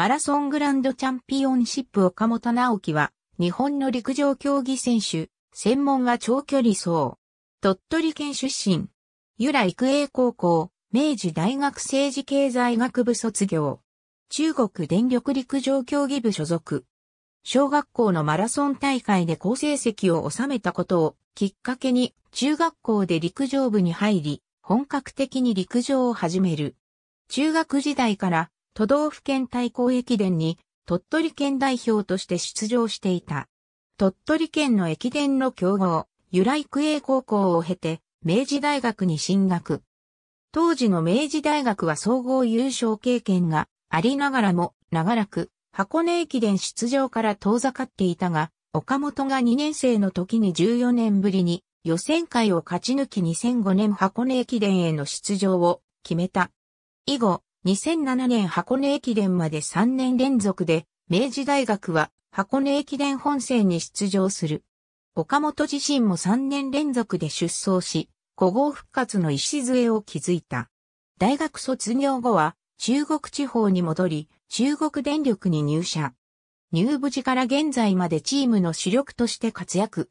マラソングランドチャンピオンシップ岡本直樹は、日本の陸上競技選手、専門は長距離走。鳥取県出身。由来育英高校、明治大学政治経済学部卒業。中国電力陸上競技部所属。小学校のマラソン大会で好成績を収めたことをきっかけに中学校で陸上部に入り、本格的に陸上を始める。中学時代から都道府県対抗駅伝に鳥取県代表として出場していた。鳥取県の駅伝の強豪、由来区営高校を経て、明治大学に進学。当時の明治大学は総合優勝経験がありながらも、長らく箱根駅伝出場から遠ざかっていたが、岡本が2年生の時に14年ぶりに予選会を勝ち抜き2005年箱根駅伝への出場を決めた。以後、2007年箱根駅伝まで3年連続で、明治大学は箱根駅伝本戦に出場する。岡本自身も3年連続で出走し、古豪復活の礎を築いた。大学卒業後は中国地方に戻り、中国電力に入社。入部時から現在までチームの主力として活躍。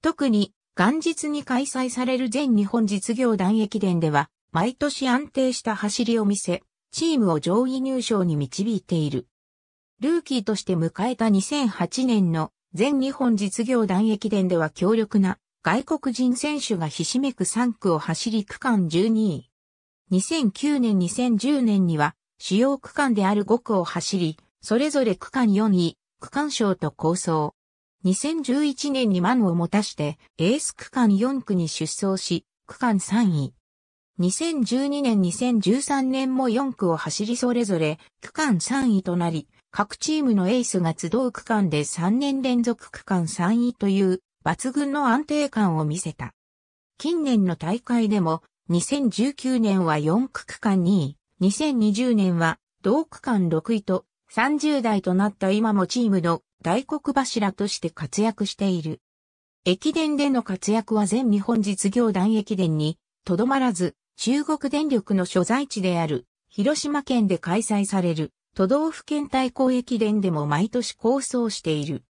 特に元日に開催される全日本実業団駅伝では、毎年安定した走りを見せ、チームを上位入賞に導いている。ルーキーとして迎えた2008年の全日本実業団駅伝では強力な外国人選手がひしめく3区を走り区間12位。2009年2010年には主要区間である5区を走り、それぞれ区間4位、区間賞と構想。2011年に満を持たしてエース区間4区に出走し、区間3位。2012年2013年も4区を走りそれぞれ区間3位となり、各チームのエースが集う区間で3年連続区間3位という抜群の安定感を見せた。近年の大会でも2019年は4区区間2位、2020年は同区間6位と30代となった今もチームの大黒柱として活躍している。駅伝での活躍は全日本実業団駅伝にとどまらず中国電力の所在地である広島県で開催される都道府県対抗駅伝でも毎年構想している。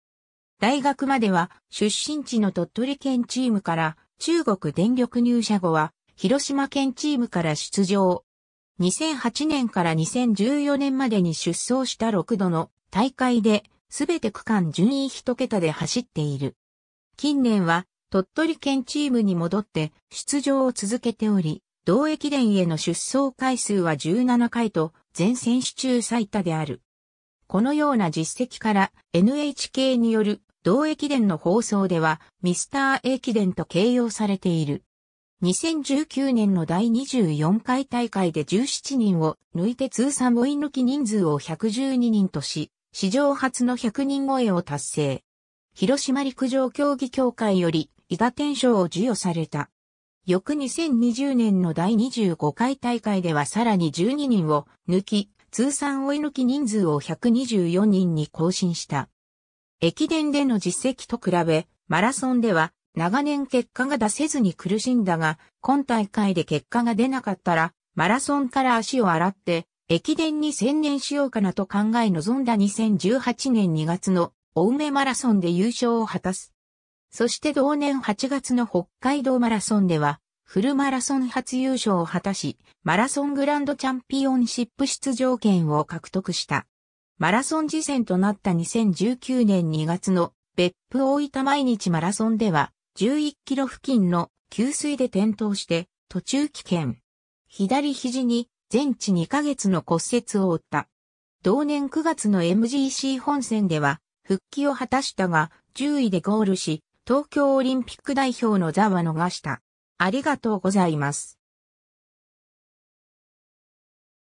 大学までは出身地の鳥取県チームから中国電力入社後は広島県チームから出場。2008年から2014年までに出走した6度の大会で全て区間順位1桁で走っている。近年は鳥取県チームに戻って出場を続けており、同駅伝への出走回数は17回と、全選手中最多である。このような実績から NHK による同駅伝の放送ではミスター駅伝と形容されている。2019年の第24回大会で17人を抜いて通算追い抜き人数を112人とし、史上初の100人超えを達成。広島陸上競技協会より伊賀天賞を授与された。翌2020年の第25回大会ではさらに12人を抜き、通算追い抜き人数を124人に更新した。駅伝での実績と比べ、マラソンでは長年結果が出せずに苦しんだが、今大会で結果が出なかったら、マラソンから足を洗って、駅伝に専念しようかなと考え臨んだ2018年2月の青梅マラソンで優勝を果たす。そして同年8月の北海道マラソンでは、フルマラソン初優勝を果たし、マラソングランドチャンピオンシップ出場権を獲得した。マラソン次戦となった2019年2月の別府大分毎日マラソンでは、11キロ付近の給水で転倒して、途中棄権。左肘に全治2ヶ月の骨折を負った。同年9月の MGC 本戦では、復帰を果たしたが、10位でゴールし、東京オリンピック代表の座は逃した。ありがとうございます。